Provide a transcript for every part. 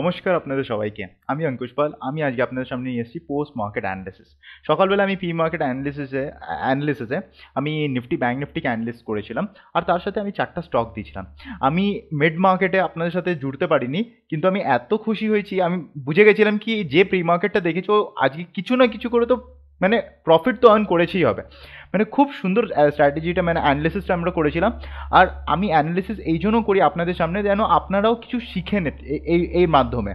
নমস্কার আপনাদের সবাইকে আমি অঙ্কুশ পাল আমি আজকে আপনাদের সামনে নিয়ে এসেছি পোস্ট মার্কেট অ্যানালিসিস সকালবেলা আমি পি মার্কেট অ্যানালিসিসে অ্যানালিসিসে আমি নিফটি ব্যাঙ্ক নিফটিকে অ্যানালিস করেছিলাম আর তার সাথে আমি চারটা স্টক দিয়েছিলাম আমি মিড মার্কেটে আপনাদের সাথে জুড়তে পারিনি কিন্তু আমি এত খুশি হয়েছি আমি বুঝে গেছিলাম কি যে প্রি মার্কেটটা দেখেছো আজকে কিছু না কিছু করে তো মানে প্রফিট তো আর্ন করেছেই হবে মানে খুব সুন্দর স্ট্র্যাটেজিটা মানে অ্যানালিসিসটা আমরা করেছিলাম আর আমি অ্যানালিসিস এই জন্য করি আপনাদের সামনে যেন আপনারাও কিছু শিখে নেন এই এই মাধ্যমে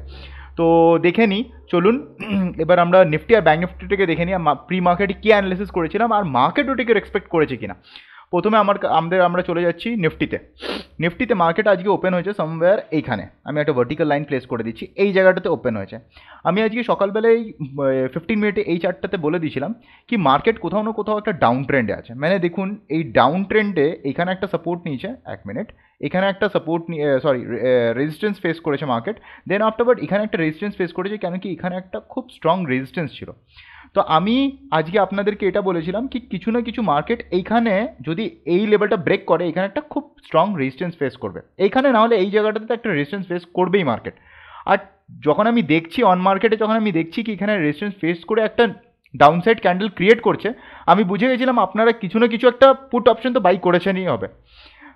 তো দেখে নিই চলুন এবার আমরা নিফটি আর ব্যাঙ্ক নিফটিটাকে দেখে নিই প্রি মার্কেটে কী অ্যানালিসিস করেছিলাম আর মার্কেট ওটিকে এক্সপেক্ট করেছে কিনা প্রথমে আমার আমাদের আমরা চলে যাচ্ছি নিফটিতে নিফটিতে মার্কেট আজকে ওপেন হয়েছে সামওয়্যার এইখানে আমি একটা ভার্টিক্যাল লাইন প্লেস করে দিচ্ছি এই জায়গাটাতে ওপেন হয়েছে আমি আজকে সকালবেলায় ফিফটিন মিনিটে এই চারটাতে বলে দিয়েছিলাম কি মার্কেট কোথাও না কোথাও একটা ডাউন ট্রেন্ডে আছে মানে দেখুন এই ডাউন ট্রেন্ডে এখানে একটা সাপোর্ট নিয়েছে এক মিনিট এখানে একটা সাপোর্ট নিয়ে সরি রেজিস্ট্যান্স ফেস করেছে মার্কেট দেন আফটারওয়ার্ড এখানে একটা রেজিস্ট্যান্স ফেস করেছে কেন কি এখানে একটা খুব স্ট্রং রেজিস্ট্যান্স ছিল তো আমি আজকে আপনাদেরকে এটা বলেছিলাম কি কিছু না কিছু মার্কেট এইখানে যদি এই লেভেলটা ব্রেক করে এখানে একটা খুব স্ট্রং রেজিস্ট্যান্স ফেস করবে এইখানে না হলে এই জায়গাটাতে একটা রেজিস্ট্যান্স ফেস করবেই মার্কেট আর যখন আমি দেখছি অন মার্কেটে যখন আমি দেখছি কি এখানে রেজিস্ট্যান্স ফেস করে একটা ডাউনসাইড ক্যান্ডেল ক্রিয়েট করছে আমি বুঝে গেছিলাম আপনারা কিছু না কিছু একটা পুট অপশন তো বাই করেছেনই হবে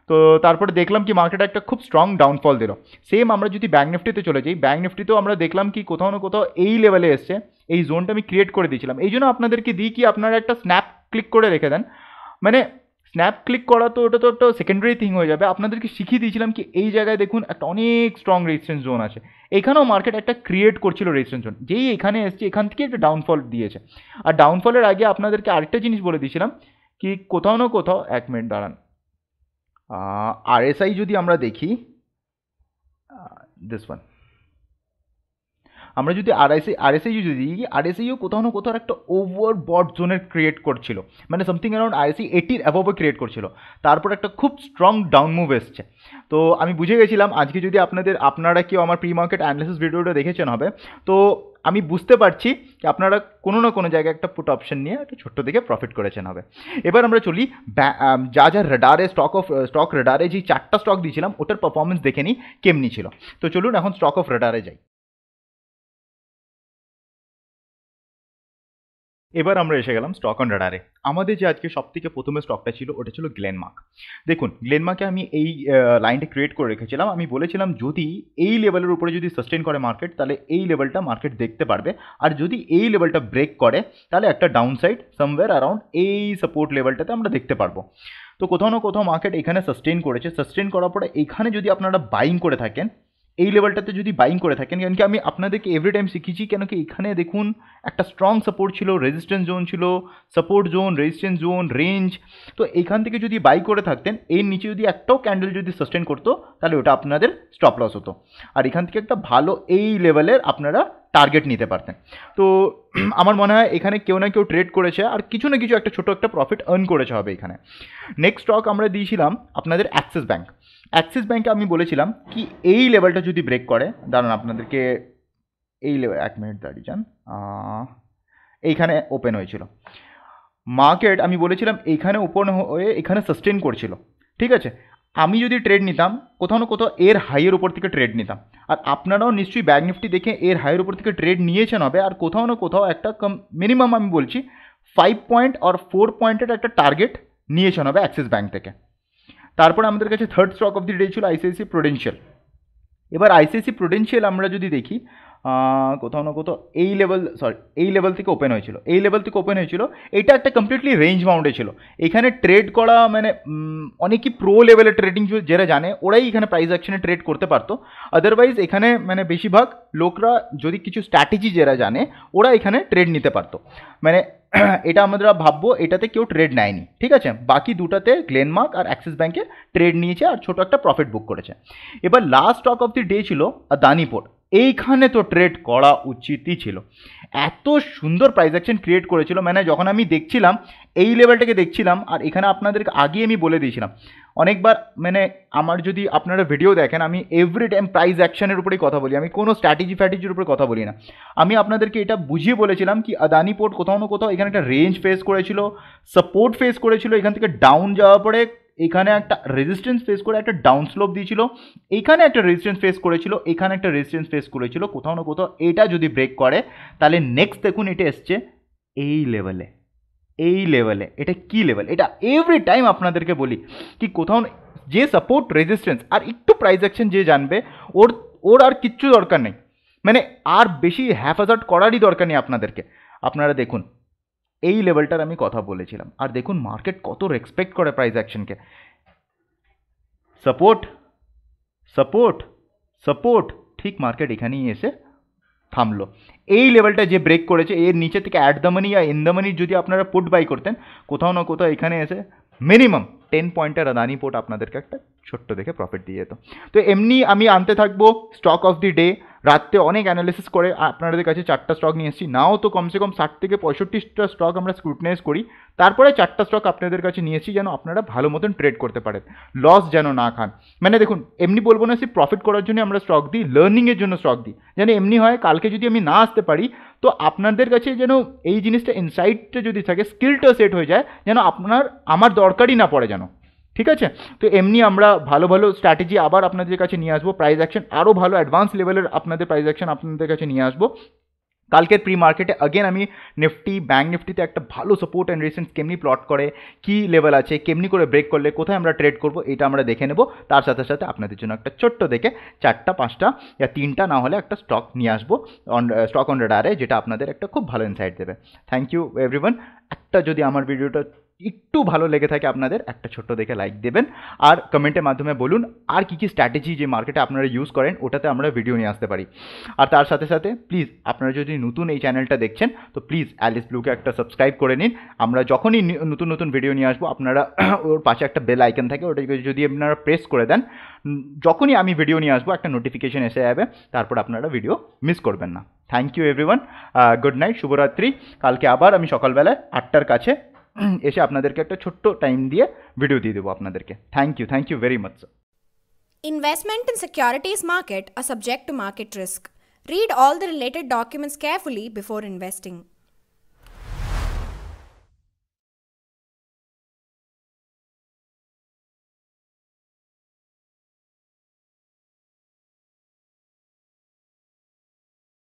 তো তারপরে দেখলাম কি মার্কেট একটা খুব স্ট্রং ডাউনফল দিল সেম আমরা যদি ব্যাঙ্ক নিফটিতে চলে যাই ব্যাঙ্ক নিফটিতেও আমরা দেখলাম কি কোথাও না কোথাও এই লেভেলে এসছে এই জোনটা আমি ক্রিয়েট করে দিয়েছিলাম এই জন্য আপনাদেরকে দিই কি আপনারা একটা স্ন্যাপ ক্লিক করে রেখে দেন মানে স্ন্যাপ ক্লিক করা তো ওটা তো একটা সেকেন্ডারি থিং হয়ে যাবে আপনাদেরকে শিখিয়ে দিয়েছিলাম কি এই জায়গায় দেখুন একটা অনেক স্ট্রং রেজিস্ট্যান্স জোন আছে এখানেও মার্কেট একটা ক্রিয়েট করছিল রেজিস্ট্যান্স জোন যেই এখানে এসছে এখান থেকে একটা ডাউনফল দিয়েছে আর ডাউনফলের আগে আপনাদেরকে আরেকটা জিনিস বলে দিয়েছিলাম কি কোথাও না কোথাও এক মিনিট দাঁড়ান আই যদি আমরা দেখি দিস ওয়ান আমরা যদি আরএসআই আরএসআইও যদি আরএসআইও কোথাও না কোথাও একটা ওভার বট জোনের ক্রিয়েট করছিল মানে সামথিং অ্যারাউন্ড আরএসআই এইটির অ্যাভবও ক্রিয়েট করছিল তারপর একটা খুব স্ট্রং ডাউন মুভ এসছে তো আমি বুঝে গেছিলাম আজকে যদি আপনাদের আপনারা কেউ আমার প্রি মার্কেট অ্যানালিসিস ভিডিওটা দেখেছেন হবে তো আমি বুঝতে পারছি যে আপনারা কোনো না কোনো জায়গায় একটা পুট অপশন নিয়ে একটা ছোট্ট দিকে প্রফিট করেছেন হবে এবার আমরা চলি যা যা রেডারে স্টক অফ স্টক রেডারে যে চারটা স্টক দিয়েছিলাম ওটার পারফরমেন্স দেখে নিই কেমনি ছিল তো চলুন এখন স্টক অফ রেডারে যাই এবার আমরা এসে গেলাম স্টক অন রাডারে আমাদের যে আজকে সব থেকে প্রথমে স্টকটা ছিল ওটা ছিল গ্লেনমার্ক দেখুন গ্লেনমার্কে আমি এই লাইনটা ক্রিয়েট করে রেখেছিলাম আমি বলেছিলাম যদি এই লেভেলের উপরে যদি সাস্টেন করে মার্কেট তাহলে এই লেভেলটা মার্কেট দেখতে পারবে আর যদি এই লেভেলটা ব্রেক করে তাহলে একটা ডাউন সাইড সামওয়্যার অ্যারাউন্ড এই সাপোর্ট লেভেলটাতে আমরা দেখতে পারবো তো কোথাও না কোথাও মার্কেট এখানে সাস্টেন করেছে সাস্টেন করার পরে এখানে যদি আপনারা বাইং করে থাকেন এই লেভেলটাতে যদি বাইং করে থাকেন কেন কি আমি আপনাদেরকে এভরি টাইম শিখিয়েছি কেন কি এখানে দেখুন একটা স্ট্রং সাপোর্ট ছিল রেজিস্ট্যান্স জোন ছিল support zone resistance zone range তো এখান থেকে যদি বাই করে থাকতেন এর নিচে যদি একটাও ক্যান্ডেল যদি সাস্টেন করতো তাহলে ওটা আপনাদের স্টপ লস হতো আর এখান থেকে একটা ভালো এই লেভেলের আপনারা টার্গেট নিতে পারতেন তো আমার মনে হয় এখানে কেউ না কেউ ট্রেড করেছে আর কিছু না কিছু একটা ছোটো একটা প্রফিট আর্ন করেছে হবে এখানে নেক্সট স্টক আমরা দিয়েছিলাম আপনাদের অ্যাক্সিস ব্যাঙ্ক অ্যাক্সিস ব্যাঙ্কে আমি বলেছিলাম কি এই লেভেলটা যদি ব্রেক করে দাঁড়ান আপনাদেরকে এই লেভেল এক মিনিট দাঁড়িয়ে যান এইখানে ওপেন হয়েছিল মার্কেট আমি বলেছিলাম এইখানে ওপেন হয়ে এখানে সাস্টেন করছিল ঠিক আছে আমি যদি ট্রেড নিতাম কোথাও না কোথাও এর হাইয়ের উপর থেকে ট্রেড নিতাম আর আপনারাও নিশ্চয়ই ব্যাগ নিফটি দেখে এর হাইয়ের উপর থেকে ট্রেড নিয়েছেন হবে আর কোথাও না কোথাও একটা কম মিনিমাম আমি বলছি ফাইভ পয়েন্ট আর ফোর পয়েন্টের একটা টার্গেট নিয়েছেন হবে অ্যাক্সিস ব্যাঙ্ক থেকে তারপর আমাদের কাছে third stock of the day ছিল আইসিআইসি প্রোডেন্সিয়াল এবার আইসিআইসি প্রোডেন্সিয়াল আমরা যদি দেখি কোথাও না কোথাও এই লেভেল সরি এই লেভেল থেকে ওপেন হয়েছিল এই লেভেল থেকে ওপেন হয়েছিল এটা একটা কমপ্লিটলি রেঞ্জ বাউন্ডে ছিল এখানে ট্রেড করা মানে অনেকই প্রো লেভেলের ট্রেডিং যারা জানে ওরাই এখানে প্রাইস অ্যাকশনে ট্রেড করতে পারতো আদারওয়াইজ এখানে মানে বেশিরভাগ লোকরা যদি কিছু স্ট্র্যাটেজি যারা জানে ওরা এখানে ট্রেড নিতে পারতো মানে এটা আমরা ভাববো এটাতে কেউ ট্রেড নেয়নি ঠিক আছে বাকি দুটাতে গ্লেনমার্ক আর অ্যাক্সিস ব্যাঙ্কে ট্রেড নিয়েছে আর ছোটো একটা প্রফিট বুক করেছে এবার last stock of the day ছিল আদানি এইখানে তো ট্রেড করা উচিতই ছিল এত সুন্দর প্রাইস অ্যাকশন ক্রিয়েট করেছিল মানে যখন আমি দেখছিলাম এই লেভেলটাকে দেখছিলাম আর এখানে আপনাদেরকে আগে আমি বলে দিয়েছিলাম অনেকবার মানে আমার যদি আপনারা ভিডিও দেখেন আমি এভরি টাইম প্রাইস অ্যাকশনের উপরেই কথা বলি আমি কোনো স্ট্র্যাটেজি ফ্যাটেজির উপরে কথা বলি না আমি আপনাদেরকে এটা বুঝিয়ে বলেছিলাম কি আদানি পোর্ট কোথাও না কোথাও এখানে একটা রেঞ্জ ফেস করেছিল সাপোর্ট ফেস করেছিল এখান থেকে ডাউন যাওয়ার পরে এখানে একটা রেজিস্ট্যান্স ফেস করে একটা ডাউন স্লোপ দিয়েছিল এখানে একটা রেজিস্ট্যান্স ফেস করেছিল এখানে একটা রেজিস্ট্যান্স ফেস করেছিল কোথাও না কোথাও এটা যদি ব্রেক করে তাহলে নেক্সট দেখুন এটা এসছে এই লেভেলে এই লেভেলে এটা কি লেভেল এটা এভরি টাইম আপনাদেরকে বলি কি কোথাও যে সাপোর্ট রেজিস্ট্যান্স আর একটু প্রাইস অ্যাকশন যে জানবে ওর ওর আর কিচ্ছু দরকার নেই মানে আর বেশি হ্যাফাজার্ট করারই দরকার নেই আপনাদেরকে আপনারা দেখুন এই লেভেলটার আমি কথা বলেছিলাম আর দেখুন মার্কেট কত র এক্সপেক্ট করে প্রাইস অ্যাকশনকে সাপোর্ট সাপোর্ট সাপোর্ট ঠিক মার্কেট এখানে এসে থামলো এই লেভেলটা যে ব্রেক করেছে এর নিচে থেকে অ্যাট দা মানি বা ইন দা মানি যদি আপনারা পুট বাই করতেন কোথাও না কোথাও এখানে এসে মিনিমাম টেন পয়েন্টের আদানি পোর্ট আপনাদেরকে একটা ছোট্ট দেখে প্রফিট দিয়ে যেত তো এমনি আমি আনতে থাকবো স্টক অফ দি ডে রাত্রে অনেক অ্যানালিসিস করে আপনাদের কাছে চারটা স্টক নিয়ে এসেছি নাও তো কমসে কম ষাট থেকে পঁয়ষট্টিটা স্টক আমরা স্ক্রুটিনাইজ করি তারপরে চারটা স্টক আপনাদের কাছে নিয়েছি যেন আপনারা ভালো মতন ট্রেড করতে পারেন লস যেন না খান মানে দেখুন এমনি বলবো না সে প্রফিট করার জন্য আমরা স্টক দিই লার্নিংয়ের জন্য স্টক দিই যেন এমনি হয় কালকে যদি আমি না আসতে পারি তো আপনাদের কাছে যেন এই জিনিসটা ইনসাইটটা যদি থাকে স্কিলটা সেট হয়ে যায় যেন আপনার আমার দরকারই না পড়ে যেন ঠিক আছে তো এমনি আমরা ভালো ভালো স্ট্র্যাটেজি আবার আপনাদের কাছে নিয়ে আসবো প্রাইস অ্যাকশন আরও ভালো অ্যাডভান্স লেভেলের আপনাদের প্রাইস অ্যাকশন আপনাদের কাছে নিয়ে আসবো কালকের প্রি মার্কেটে আগেন আমি নিফটি ব্যাঙ্ক নিফটিতে একটা ভালো সাপোর্ট অ্যান্ড রিসেন্ট কেমনি প্লট করে কি লেভেল আছে কেমনি করে ব্রেক করলে কোথায় আমরা ট্রেড করব এটা আমরা দেখে নেব তার সাথে সাথে আপনাদের জন্য একটা ছোট্ট দেখে চারটা পাঁচটা বা তিনটা না হলে একটা স্টক নিয়ে আসবো অন স্টক অন রাডারে যেটা আপনাদের একটা খুব ভালো ইনসাইট দেবে থ্যাংক ইউ এভরিওয়ান একটা যদি আমার ভিডিওটা একটু ভালো লেগে থাকে আপনাদের একটা ছোট্ট দেখে লাইক দেবেন আর কমেন্টের মাধ্যমে বলুন আর কী কী স্ট্র্যাটেজি যে মার্কেটে আপনারা ইউজ করেন ওটাতে আমরা ভিডিও নিয়ে আসতে পারি আর তার সাথে সাথে প্লিজ আপনারা যদি নতুন এই চ্যানেলটা দেখছেন তো প্লিজ অ্যালিস ব্লুকে একটা সাবস্ক্রাইব করে নিন আমরা যখনই নতুন নতুন ভিডিও নিয়ে আসবো আপনারা ওর পাশে একটা বেল আইকন থাকে ওটাকে যদি আপনারা প্রেস করে দেন যখনই আমি ভিডিও নিয়ে আসবো একটা নোটিফিকেশন এসে যাবে তারপর আপনারা ভিডিও মিস করবেন না thank you everyone good night শুভরাত্রি কালকে আবার আমি সকালবেলায় আটটার কাছে এসে আপনাদেরকে একটা ছোট টাইম দিয়ে ভিডিও দিয়ে দেব আপনাদেরকে thank you thank you very much sir investment in securities market are subject to market risk read all the related documents carefully before investing